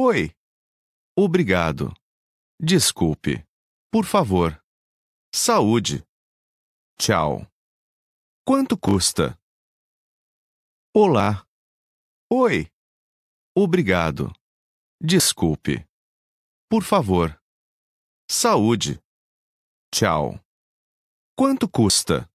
Oi. Obrigado. Desculpe. Por favor. Saúde. Tchau. Quanto custa? Olá. Oi. Obrigado. Desculpe. Por favor. Saúde. Tchau. Quanto custa?